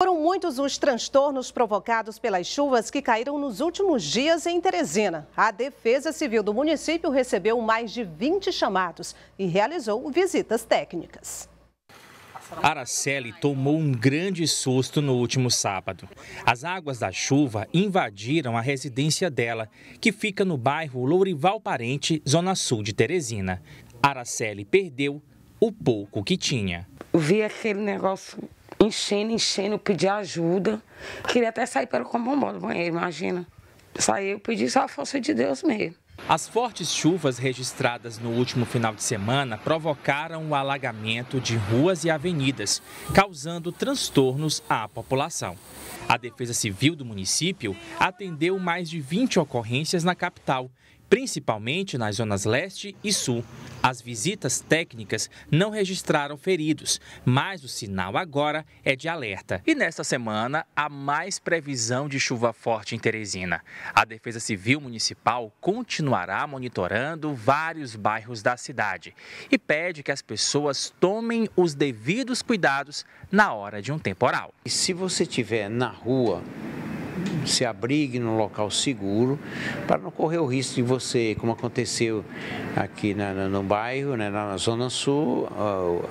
Foram muitos os transtornos provocados pelas chuvas que caíram nos últimos dias em Teresina. A Defesa Civil do município recebeu mais de 20 chamados e realizou visitas técnicas. Araceli tomou um grande susto no último sábado. As águas da chuva invadiram a residência dela, que fica no bairro Lourival Parente, zona sul de Teresina. Araceli perdeu o pouco que tinha. Vi aquele negócio enchendo, enchendo, eu pedi ajuda. Queria até sair pelo combombom do banheiro, imagina. Saí, eu pedi só a força de Deus mesmo. As fortes chuvas registradas no último final de semana provocaram o alagamento de ruas e avenidas, causando transtornos à população. A Defesa Civil do município atendeu mais de 20 ocorrências na capital principalmente nas zonas leste e sul. As visitas técnicas não registraram feridos, mas o sinal agora é de alerta. E nesta semana há mais previsão de chuva forte em Teresina. A Defesa Civil Municipal continuará monitorando vários bairros da cidade e pede que as pessoas tomem os devidos cuidados na hora de um temporal. E se você estiver na rua se abrigue num local seguro para não correr o risco de você, como aconteceu aqui na, no bairro, né, na Zona Sul,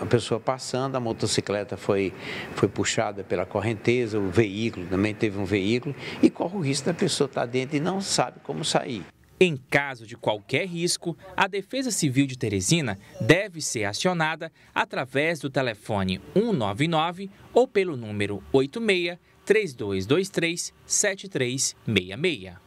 a pessoa passando, a motocicleta foi, foi puxada pela correnteza, o veículo, também teve um veículo, e corre o risco da pessoa estar dentro e não sabe como sair. Em caso de qualquer risco, a Defesa Civil de Teresina deve ser acionada através do telefone 199 ou pelo número 86 3223 7366.